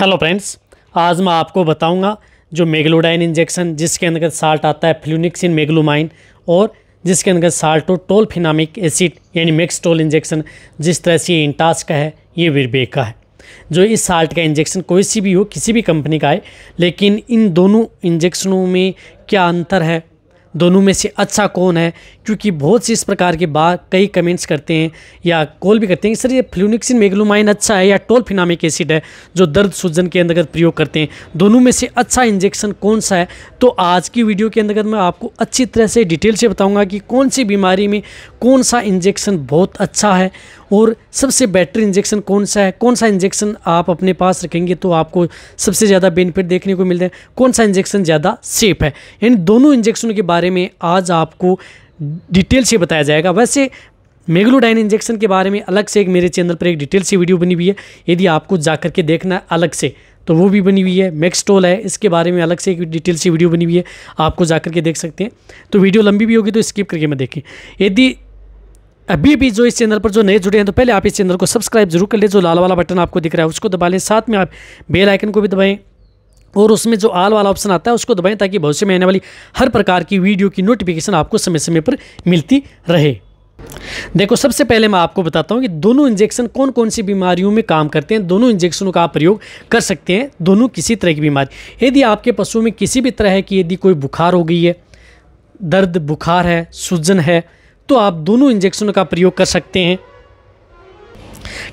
hello friends आज मैं आपको बताऊंगा जो मेगलोडाइन इंजेक्शन जिसके अंदर साल्ट आता है फ्लूनिक्सिन मेगलोमाइन और जिसके अंतर्गत टोल फिनामिक एसिड यानी मैक्सटोल इंजेक्शन जिस तरह से ये इंटास का है ये विरबे का है जो इस साल्ट का इंजेक्शन कोई सी भी हो किसी भी कंपनी का है लेकिन इन दोनों इंजेक्शनों में क्या अंतर है दोनों में से अच्छा कौन है क्योंकि बहुत सी इस प्रकार के बात कई कमेंट्स करते हैं या कॉल भी करते हैं सर ये फ्लूनिक्सिन मेगलोमाइन अच्छा है या टोल फिनामिक एसिड है जो दर्द सूजन के अंतर्गत प्रयोग करते हैं दोनों में से अच्छा इंजेक्शन कौन सा है तो आज की वीडियो के अंतर्गत मैं आपको अच्छी तरह से डिटेल से बताऊँगा कि कौन सी बीमारी में कौन सा इंजेक्शन बहुत अच्छा है और सबसे बेटर इंजेक्शन कौन सा है कौन सा इंजेक्शन आप अपने पास रखेंगे तो आपको सबसे ज़्यादा बेनिफिट देखने को मिलता है कौन सा इंजेक्शन ज़्यादा सेफ है यानी दोनों इंजेक्शनों के बारे बारे में आज आपको डिटेल से बताया जाएगा वैसे मेगलोडाइन इंजेक्शन के बारे में अलग से एक मेरे चैनल पर एक डिटेल से वीडियो बनी हुई है यदि आपको जाकर के देखना है अलग से तो वो भी बनी हुई है मैक्सटोल है इसके बारे में अलग से एक डिटेल से वीडियो बनी हुई है आपको जाकर के देख सकते हैं तो वीडियो लंबी भी होगी तो स्किप करके मैं देखें यदि अभी भी जो इस चैनल पर जो नए जुड़े हैं तो पहले आप इस चैनल को सब्सक्राइब जरूर कर लें जो लाल वाला बटन आपको दिख रहा है उसको दबा लें साथ में आप बेल आइकन को भी दबाएँ और उसमें जो आल वाला ऑप्शन आता है उसको दबाएं ताकि भविष्य में आने वाली हर प्रकार की वीडियो की नोटिफिकेशन आपको समय समय पर मिलती रहे देखो सबसे पहले मैं आपको बताता हूँ कि दोनों इंजेक्शन कौन कौन सी बीमारियों में काम करते हैं दोनों इंजेक्शनों का आप प्रयोग कर सकते हैं दोनों किसी तरह की बीमारी यदि आपके पशुओं में किसी भी तरह की यदि कोई बुखार हो गई है दर्द बुखार है सूजन है तो आप दोनों इंजेक्शनों का प्रयोग कर सकते हैं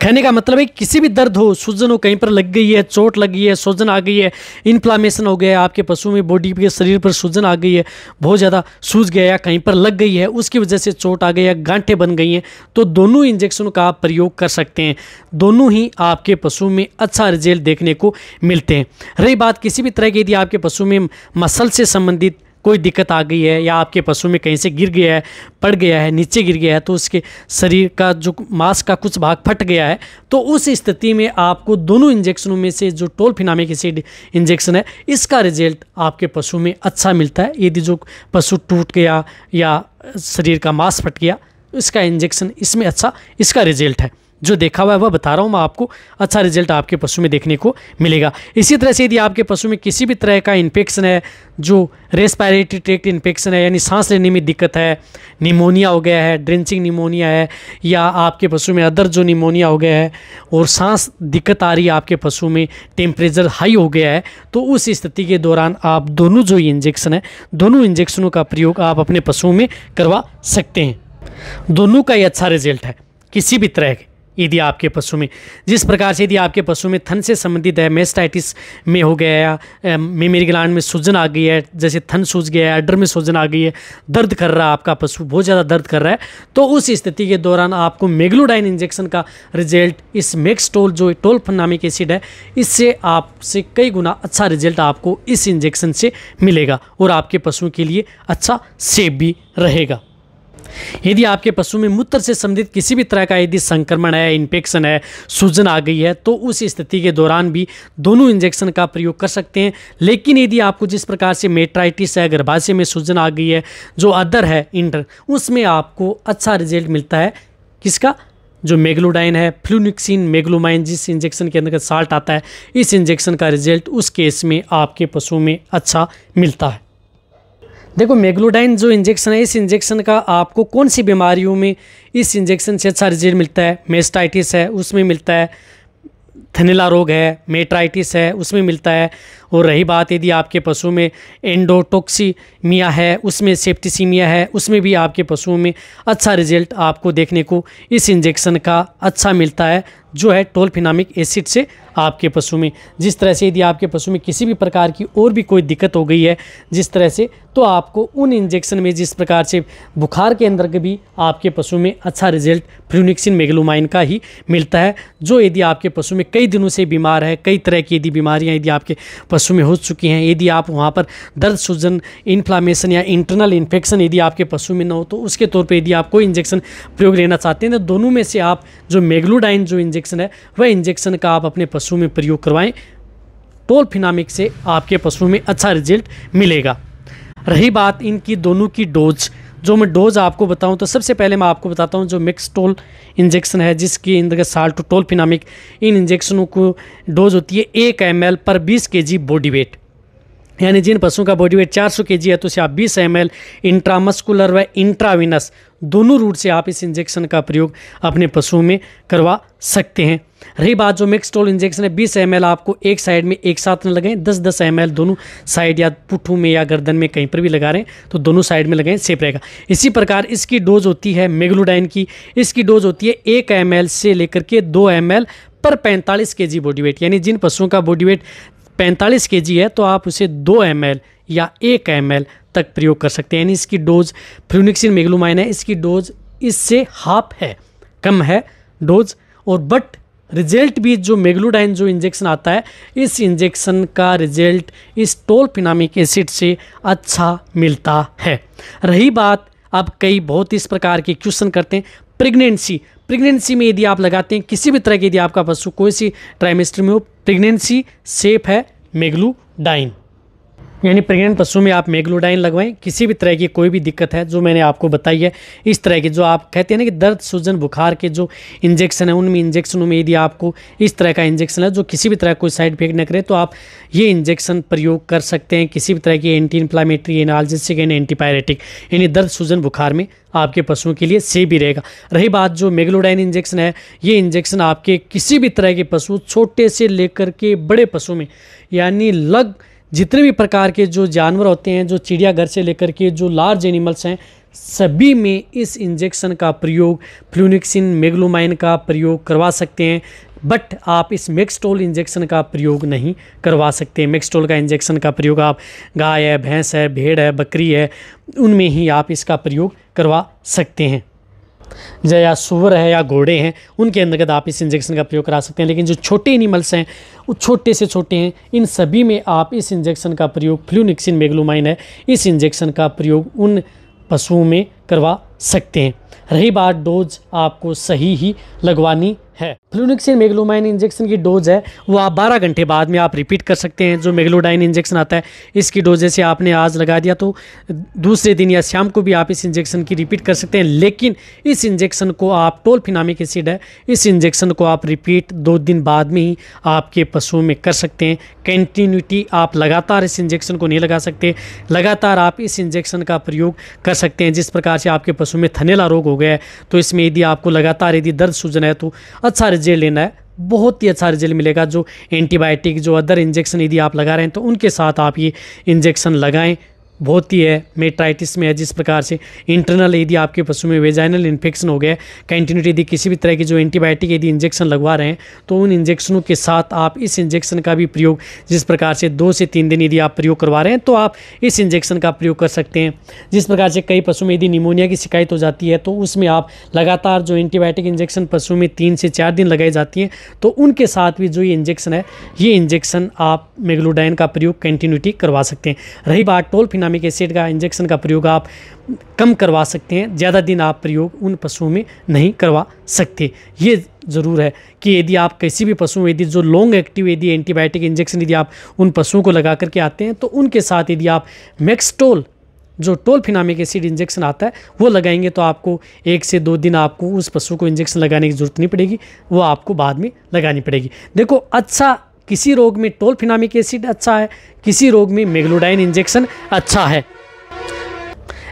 कहने का मतलब है किसी भी दर्द हो सूजन हो कहीं पर लग गई है चोट लगी है सूजन आ गई है इन्फ्लामेशन हो गया है आपके पशु में बॉडी के शरीर पर सूजन आ गई है बहुत ज़्यादा सूज गया या कहीं पर लग गई है उसकी वजह से चोट आ गई है गांठें बन गई हैं तो दोनों इंजेक्शन का आप प्रयोग कर सकते हैं दोनों ही आपके पशु में अच्छा रिजल्ट देखने को मिलते हैं रही बात किसी भी तरह की यदि आपके पशु में मसल से संबंधित कोई दिक्कत आ गई है या आपके पशु में कहीं से गिर गया है पड़ गया है नीचे गिर गया है तो उसके शरीर का जो मांस का कुछ भाग फट गया है तो उस स्थिति में आपको दोनों इंजेक्शनों में से जो टोल फिनामिक एसिड इंजेक्शन है इसका रिजल्ट आपके पशु में अच्छा मिलता है यदि जो पशु टूट गया या शरीर का मांस फट गया इसका इंजेक्शन इसमें अच्छा इसका रिजल्ट है जो देखा हुआ है वह बता रहा हूँ मैं आपको अच्छा रिजल्ट आपके पशु में देखने को मिलेगा इसी तरह से यदि आपके पशु में किसी भी तरह का इन्फेक्शन है जो रेस्पायरेटरी ट्रेक्ट इन्फेक्शन है यानी सांस लेने में दिक्कत है निमोनिया हो गया है ड्रेंचिंग निमोनिया है या आपके पशु में अदर जो निमोनिया हो गया है और सांस दिक्कत आ रही है आपके पशु में टेम्परेचर हाई हो गया है तो उस स्थिति के दौरान आप दोनों जो इंजेक्शन है दोनों इंजेक्शनों का प्रयोग आप अपने पशुओं में करवा सकते हैं दोनों का ही अच्छा रिजल्ट है किसी भी तरह के यदि आपके पशु में जिस प्रकार से यदि आपके पशु में थन से संबंधित है मेस्टाइटिस में हो गया या मेमेरी ग्लैंड में सूजन आ गई है जैसे थन सूज गया है अडर में सूजन आ गई है दर्द कर रहा है आपका पशु बहुत ज़्यादा दर्द कर रहा है तो उस स्थिति के दौरान आपको मेग्लोडाइन इंजेक्शन का रिजल्ट इस मेक्सटोल जो टोल नामिक एसिड है इससे आपसे कई गुना अच्छा रिजल्ट आपको इस इंजेक्शन से मिलेगा और आपके पशुओं के लिए अच्छा सेफ भी रहेगा यदि आपके पशु में मूत्र से संबंधित किसी भी तरह का यदि संक्रमण है इन्फेक्शन है सूजन आ गई है तो उस स्थिति के दौरान भी दोनों इंजेक्शन का प्रयोग कर सकते हैं लेकिन यदि आपको जिस प्रकार से मेट्राइटिस है गर्भाशय में सूजन आ गई है जो अदर है इंटर उसमें आपको अच्छा रिजल्ट मिलता है किसका जो मेगलोडाइन है फ्लूनिक्सिन मेगलोमाइन जिस इंजेक्शन के अंदर साल्ट आता है इस इंजेक्शन का रिजल्ट उस केस में आपके पशु में अच्छा मिलता है देखो मेग्लोडाइन जो इंजेक्शन है इस इंजेक्शन का आपको कौन सी बीमारियों में इस इंजेक्शन से अच्छा रिजल्ट मिलता है मेस्टाइटिस है उसमें मिलता है थनेला रोग है मेट्राइटिस है उसमें मिलता है और रही बात यदि आपके पशु में एंडोटोक्सीमिया है उसमें सेप्टिसीमिया है उसमें भी आपके पशुओं में अच्छा रिजल्ट आपको देखने को इस इंजेक्शन का अच्छा मिलता है जो है टोलफिनामिक एसिड से आपके पशु में जिस तरह से यदि आपके पशु में किसी भी प्रकार की और भी कोई दिक्कत हो गई है जिस तरह से तो आपको उन इंजेक्शन में जिस प्रकार से बुखार के अंदर भी आपके पशु में अच्छा रिजल्ट फ्लूनिक्सिन मेगलोमाइन का ही मिलता है जो यदि आपके पशु में कई दिनों से बीमार है कई तरह की यदि बीमारियां यदि आपके पशु में हो चुकी हैं यदि आप वहाँ पर दर्द सूजन इन्फ्लामेशन या इंटरनल इन्फेक्शन यदि आपके पशु में न हो तो उसके तौर पर यदि आप कोई इंजेक्शन प्रयोग लेना चाहते हैं तो दोनों में से आप जो मेगलोडाइन जो इंजेक्शन है वह इंजेक्शन का आप अपने पशु में प्रयोग करवाएँ टोल फिनामिक से आपके पशु में अच्छा रिजल्ट मिलेगा रही बात इनकी दोनों की डोज जो मैं डोज आपको बताऊं तो सबसे पहले मैं आपको बताता हूं जो मिक्स टोल इंजेक्शन है जिसकी इंद्र साल्ट टोल फिनामिक इन इंजेक्शनों को डोज होती है एक एम पर बीस के बॉडी वेट यानी जिन पशुओं का बॉडी वेट 400 केजी है तो उसे आप 20 एम एल इंट्रामस्कुलर व इंट्राविनस दोनों रूट से आप इस इंजेक्शन का प्रयोग अपने पशुओं में करवा सकते हैं रही बात जो मिक्स टोल इंजेक्शन है बीस एम आपको एक साइड में एक साथ में लगाएं दस दस एम दोनों साइड या पुट्ठू में या गर्दन में कहीं पर भी लगा रहे हैं तो दोनों साइड में लगाएं सेफ रहेगा इसी प्रकार इसकी डोज होती है मेगलोडाइन की इसकी डोज होती है एक एम से लेकर के दो एम पर पैंतालीस के जी बॉडी वेट यानी जिन पशुओं का बॉडी वेट पैंतालीस के जी है तो आप उसे दो एम या एक एम तक प्रयोग कर सकते हैं यानी इसकी डोज फ्रूनिक्सिन मेगलोमाइन है इसकी डोज इससे हाफ है कम है डोज और बट रिजल्ट भी जो मेगलूडाइन जो इंजेक्शन आता है इस इंजेक्शन का रिजल्ट इस टोलफिनामिक एसिड से अच्छा मिलता है रही बात अब कई बहुत इस प्रकार के क्वेश्चन करते हैं प्रेगनेंसी प्रेगनेंसी में यदि आप लगाते हैं किसी भी तरह की यदि आपका पशु कोई सी ट्राइमेस्टर में हो प्रेगनेंसी सेफ है मेगलूडाइन यानी प्रेग्नेंट पशुओं में आप मेगलोडाइन लगवाएं किसी भी तरह की कोई भी दिक्कत है जो मैंने आपको बताई है इस तरह की जो आप कहते हैं ना कि दर्द सूजन बुखार के जो इंजेक्शन है उनमें इंजेक्शनों में यदि आपको इस तरह का इंजेक्शन है जो किसी भी तरह कोई साइड इफेक्ट न करे तो आप ये इंजेक्शन प्रयोग कर सकते हैं किसी भी तरह की anti inflammatory analgesic and antibiotic यानी दर्द सूजन बुखार में आपके पशुओं के लिए सेफ भी रहेगा रही बात जो मेग्लोडाइन इंजेक्शन है ये इंजेक्शन आपके किसी भी तरह के पशु छोटे से लेकर के बड़े पशु में यानी लग जितने भी प्रकार के जो जानवर होते हैं जो चिड़ियाघर से लेकर के जो लार्ज एनिमल्स हैं सभी में इस इंजेक्शन का प्रयोग फ्लूनिक्सिन मेग्लोमाइन का प्रयोग करवा सकते हैं बट आप इस मैक्सटोल इंजेक्शन का प्रयोग नहीं करवा सकते मैक्सटोल का इंजेक्शन का प्रयोग आप गाय है भैंस है भेड़ है बकरी है उनमें ही आप इसका प्रयोग करवा सकते हैं या सुअर है या घोड़े हैं उनके अंतर्गत आप इस इंजेक्शन का प्रयोग करा सकते हैं लेकिन जो छोटे एनिमल्स हैं वो छोटे से छोटे हैं इन सभी में आप इस इंजेक्शन का प्रयोग फ्लूनिक्सिन मेगलोमाइन है इस इंजेक्शन का प्रयोग उन पशुओं में करवा सकते हैं रही बात डोज आपको सही ही लगवानी है फ्लूनिक्सिन मेगलोमाइन इंजेक्शन की डोज है वो आप 12 घंटे बाद में आप रिपीट कर सकते हैं जो मेगलोडाइन इंजेक्शन आता है इसकी डोज जैसे आपने आज लगा दिया तो दूसरे दिन या शाम को भी आप इस इंजेक्शन की रिपीट कर सकते हैं लेकिन इस इंजेक्शन को आप टोल फिनामिक एसिड है इस इंजेक्शन को आप रिपीट दो दिन बाद में ही आपके पशुओं में कर सकते हैं कंटिन्यूटी आप लगातार इस इंजेक्शन को नहीं लगा सकते लगातार आप इस इंजेक्शन का प्रयोग कर सकते हैं जिस प्रकार से आपके पशु में थनेला रोग हो गया है तो इसमें यदि आपको लगातार यदि दर्द सूजन है तो अच्छा रिजल्ट लेना है बहुत ही अच्छा रिजल्ट मिलेगा जो एंटीबायोटिक जो अदर इंजेक्शन यदि आप लगा रहे हैं तो उनके साथ आप ये इंजेक्शन लगाएं बहुत ही है मेट्राइटिस में है जिस प्रकार से इंटरनल यदि आपके पशु में वेजाइनल इन्फेक्शन हो गया कंटिन्यूटी यदि किसी भी तरह की जो एंटीबायोटिक यदि इंजेक्शन लगवा रहे हैं तो उन इंजेक्शनों के साथ आप इस इंजेक्शन का भी प्रयोग जिस प्रकार से दो से तीन दिन यदि आप प्रयोग करवा रहे हैं तो आप इस इंजेक्शन का प्रयोग कर सकते हैं जिस प्रकार से कई पशु में यदि निमोनिया की शिकायत हो जाती है तो उसमें आप लगातार जो एंटीबायोटिक इंजेक्शन पशु में तीन से चार दिन लगाई जाती हैं तो उनके साथ भी जो ये इंजेक्शन है ये इंजेक्शन आप मेगलोडाइन का प्रयोग कंटिन्यूटी करवा सकते हैं रही बात टोल फिना ग्लाइसामिक एसिड का इंजेक्शन का प्रयोग आप कम करवा सकते हैं ज़्यादा दिन आप प्रयोग उन पशुओं में नहीं करवा सकते ये ज़रूर है कि यदि आप किसी भी पशु यदि जो लॉन्ग एक्टिव यदि एंटीबायोटिक इंजेक्शन यदि आप उन पशुओं को लगा करके आते हैं तो उनके साथ यदि आप मैक्सटोल जो टोल फिनामिक एसिड इंजेक्शन आता है वो लगाएंगे तो आपको एक से दो दिन आपको उस पशु को इंजेक्शन लगाने की जरूरत नहीं पड़ेगी वो आपको बाद में लगानी पड़ेगी देखो अच्छा किसी रोग में टोलफिनामिक एसिड अच्छा है किसी रोग में मेगलोडाइन इंजेक्शन अच्छा है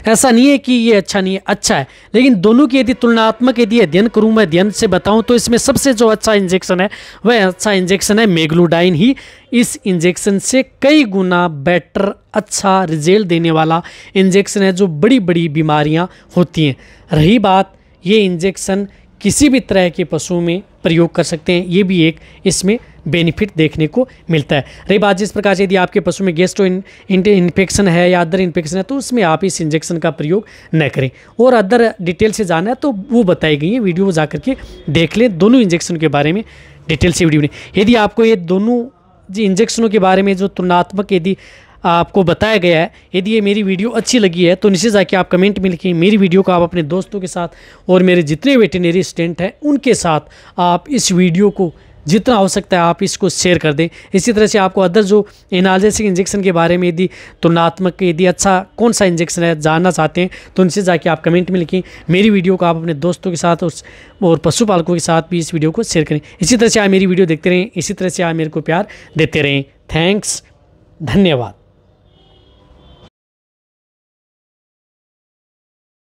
ऐसा नहीं है कि ये अच्छा नहीं है अच्छा है लेकिन दोनों की यदि तुलनात्मक यदि अध्ययन करूँ मैं अध्ययन से बताऊँ तो इसमें सबसे जो अच्छा इंजेक्शन है वह अच्छा इंजेक्शन है मेगलोडाइन ही इस इंजेक्शन से कई गुना बेटर अच्छा रिजल्ट देने वाला इंजेक्शन है जो बड़ी बड़ी बीमारियाँ होती हैं रही बात ये इंजेक्शन किसी भी तरह के पशुओं में प्रयोग कर सकते हैं ये भी एक इसमें बेनिफिट देखने को मिलता है रही बात जिस प्रकार से यदि आपके पशु में गेस्ट्रो इन, इन्फेक्शन है या अदर इन्फेक्शन है तो उसमें आप इस इंजेक्शन का प्रयोग न करें और अदर डिटेल से जाना है तो वो बताई गई है वीडियो जा करके देख लें दोनों इंजेक्शन के बारे में डिटेल से वीडियो यदि आपको ये दोनों इंजेक्शनों के बारे में जो तुलनात्मक यदि आपको बताया गया है यदि ये मेरी वीडियो अच्छी लगी है तो नीचे जाके आप कमेंट में लिखें मेरी वीडियो को आप अपने दोस्तों के साथ और मेरे जितने वेटनरी असिस्टेंट हैं उनके साथ आप इस वीडियो को जितना हो सकता है आप इसको शेयर कर दें इसी तरह से आपको अदर जो एनालजेसिक इंजेक्शन के बारे में यदि तुलनात्मक यदि अच्छा कौन सा इंजेक्शन है जानना चाहते हैं तो उनसे जाके आप कमेंट में लिखें मेरी वीडियो को आप अपने दोस्तों के साथ उस और पशुपालकों के साथ भी इस वीडियो को शेयर करें इसी तरह से आप मेरी वीडियो देखते रहें इसी तरह से आप मेरे को प्यार देते रहें थैंक्स धन्यवाद